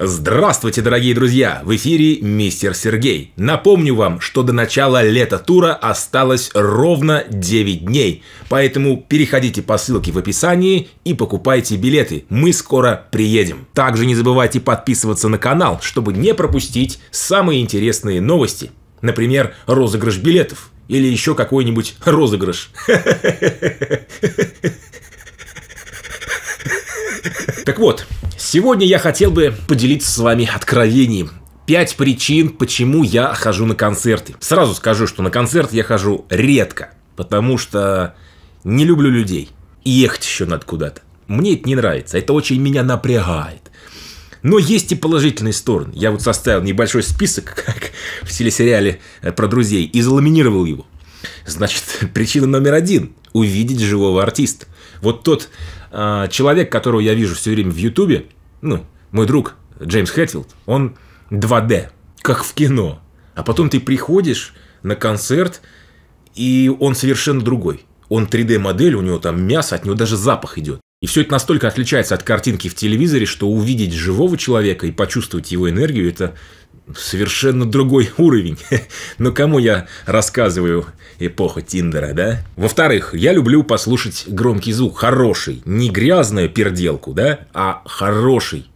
Здравствуйте, дорогие друзья! В эфире мистер Сергей. Напомню вам, что до начала лета тура осталось ровно 9 дней, поэтому переходите по ссылке в описании и покупайте билеты. Мы скоро приедем. Также не забывайте подписываться на канал, чтобы не пропустить самые интересные новости. Например, розыгрыш билетов или еще какой-нибудь розыгрыш. Так вот, сегодня я хотел бы поделиться с вами откровением. Пять причин, почему я хожу на концерты. Сразу скажу, что на концерт я хожу редко, потому что не люблю людей. И ехать еще надо куда-то. Мне это не нравится, это очень меня напрягает. Но есть и положительные стороны. Я вот составил небольшой список, как в телесериале э, про друзей, и заламинировал его. Значит, причина номер один – увидеть живого артиста. Вот тот а, человек, которого я вижу все время в Ютубе, ну, мой друг Джеймс Хэтфилд, он 2D, как в кино. А потом ты приходишь на концерт, и он совершенно другой. Он 3D-модель, у него там мясо, от него даже запах идет. И все это настолько отличается от картинки в телевизоре, что увидеть живого человека и почувствовать его энергию – это совершенно другой уровень. Но кому я рассказываю эпоху Тиндера, да? Во-вторых, я люблю послушать громкий звук, хороший, не грязную перделку, да, а хороший,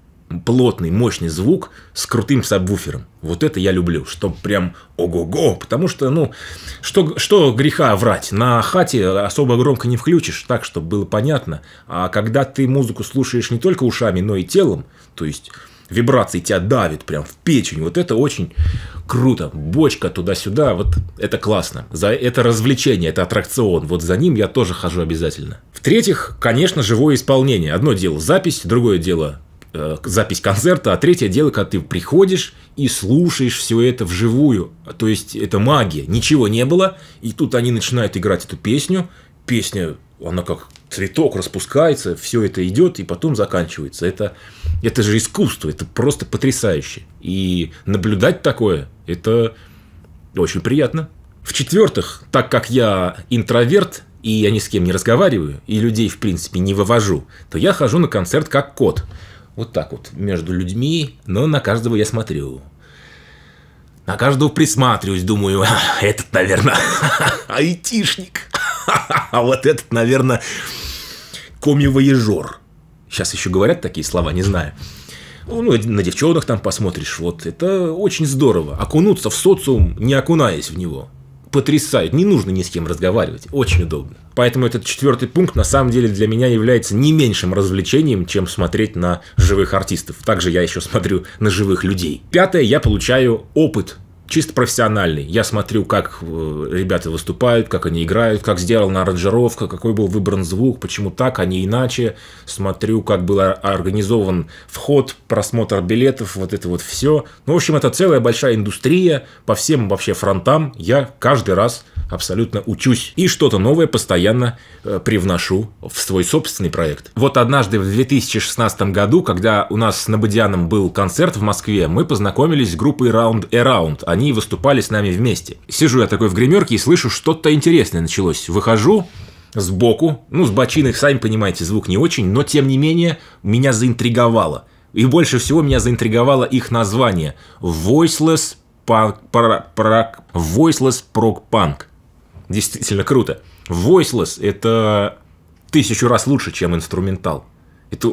плотный, мощный звук с крутым сабвуфером. Вот это я люблю, что прям ого-го, потому что, ну, что, что греха врать, на хате особо громко не включишь, так, чтобы было понятно, а когда ты музыку слушаешь не только ушами, но и телом, то есть вибрации тебя давит прям в печень. Вот это очень круто. Бочка туда-сюда, вот это классно. За это развлечение, это аттракцион. Вот за ним я тоже хожу обязательно. В-третьих, конечно, живое исполнение. Одно дело запись, другое дело э, запись концерта, а третье дело, когда ты приходишь и слушаешь все это вживую. То есть это магия, ничего не было, и тут они начинают играть эту песню, песня, она как цветок распускается, все это идет и потом заканчивается. Это, это же искусство, это просто потрясающе. И наблюдать такое, это очень приятно. В-четвертых, так как я интроверт, и я ни с кем не разговариваю, и людей, в принципе, не вывожу, то я хожу на концерт как кот. Вот так вот, между людьми, но на каждого я смотрю. На каждого присматриваюсь, думаю, этот, наверное, айтишник. А вот этот, наверное, комивоежор. Сейчас еще говорят такие слова, не знаю. Ну, ну, на девчонок там посмотришь, вот это очень здорово. Окунуться в социум, не окунаясь в него. Потрясает, не нужно ни с кем разговаривать, очень удобно. Поэтому этот четвертый пункт на самом деле для меня является не меньшим развлечением, чем смотреть на живых артистов. Также я еще смотрю на живых людей. Пятое, я получаю опыт чисто профессиональный. Я смотрю, как э, ребята выступают, как они играют, как сделана аранжировка, какой был выбран звук, почему так, а не иначе. Смотрю, как был организован вход, просмотр билетов, вот это вот все. Ну, в общем, это целая большая индустрия по всем вообще фронтам. Я каждый раз абсолютно учусь и что-то новое постоянно э, привношу в свой собственный проект. Вот однажды в 2016 году, когда у нас с Набадианом был концерт в Москве, мы познакомились с группой Round Around. Они выступали с нами вместе. Сижу я такой в гримерке и слышу, что-то интересное началось. Выхожу, сбоку, ну, с бочиных, сами понимаете, звук не очень, но тем не менее меня заинтриговало. И больше всего меня заинтриговало их название Voiceless Punk, Voiceless Prog Punk действительно круто. Voiceless – это тысячу раз лучше, чем инструментал. Это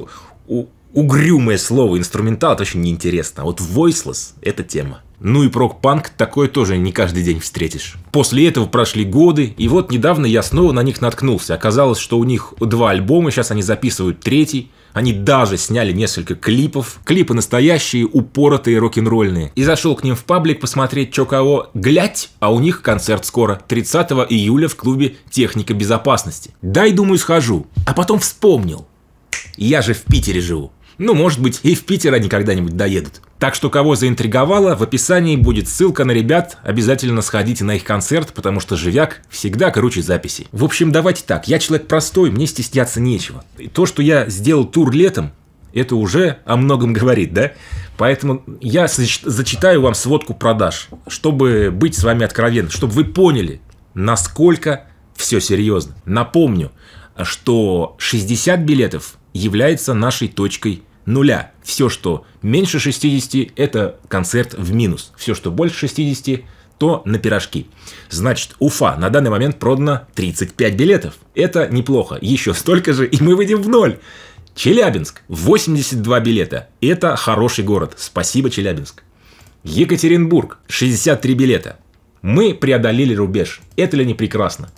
угрюмое слово инструментал, это очень неинтересно. А вот voiceless – это тема. Ну и прок-панк такое тоже не каждый день встретишь. После этого прошли годы, и вот недавно я снова на них наткнулся. Оказалось, что у них два альбома, сейчас они записывают третий. Они даже сняли несколько клипов. Клипы настоящие, упоротые, рок-н-ролльные. И зашел к ним в паблик посмотреть, чё кого. Глядь, а у них концерт скоро. 30 июля в клубе «Техника безопасности». Дай, думаю, схожу. А потом вспомнил. Я же в Питере живу. Ну, может быть, и в Питер они когда-нибудь доедут. Так что кого заинтриговало, в описании будет ссылка на ребят, обязательно сходите на их концерт, потому что живяк всегда круче записей. В общем, давайте так, я человек простой, мне стесняться нечего. И то, что я сделал тур летом, это уже о многом говорит, да? Поэтому я зачитаю вам сводку продаж, чтобы быть с вами откровенным, чтобы вы поняли, насколько все серьезно. Напомню, что 60 билетов является нашей точкой нуля. Все, что меньше 60, это концерт в минус. Все, что больше 60, то на пирожки. Значит, Уфа на данный момент продано 35 билетов. Это неплохо. Еще столько же, и мы выйдем в ноль. Челябинск. 82 билета. Это хороший город. Спасибо, Челябинск. Екатеринбург. 63 билета. Мы преодолели рубеж. Это ли не прекрасно?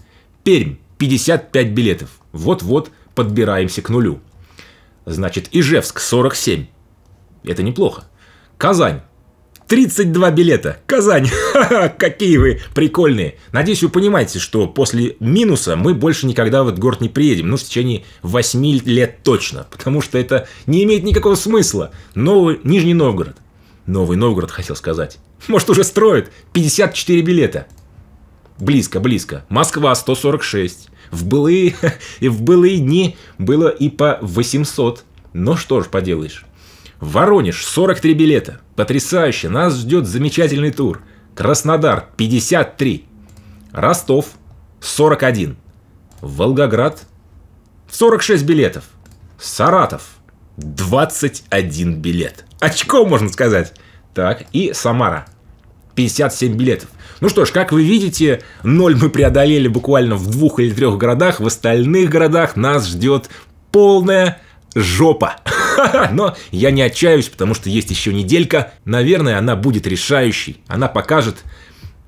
Пермь. 55 билетов. Вот-вот подбираемся к нулю. Значит, Ижевск 47. Это неплохо. Казань. 32 билета. Казань. Какие вы прикольные. Надеюсь, вы понимаете, что после минуса мы больше никогда в этот город не приедем. Ну, в течение 8 лет точно. Потому что это не имеет никакого смысла. Новый Нижний Новгород. Новый Новгород, хотел сказать. Может, уже строят? 54 билета близко, близко. Москва 146. В былые, и в былые дни было и по 800. Но ну что ж поделаешь. Воронеж 43 билета. Потрясающе, нас ждет замечательный тур. Краснодар 53. Ростов 41. Волгоград 46 билетов. Саратов 21 билет. Очко, можно сказать. Так, и Самара 57 билетов. Ну что ж, как вы видите, ноль мы преодолели буквально в двух или трех городах, в остальных городах нас ждет полная жопа. Но я не отчаюсь, потому что есть еще неделька. Наверное, она будет решающей. Она покажет,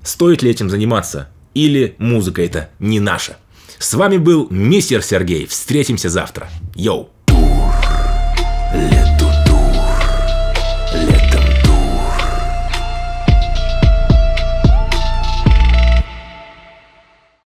стоит ли этим заниматься или музыка это не наша. С вами был Мистер Сергей. Встретимся завтра. Йоу. Тур.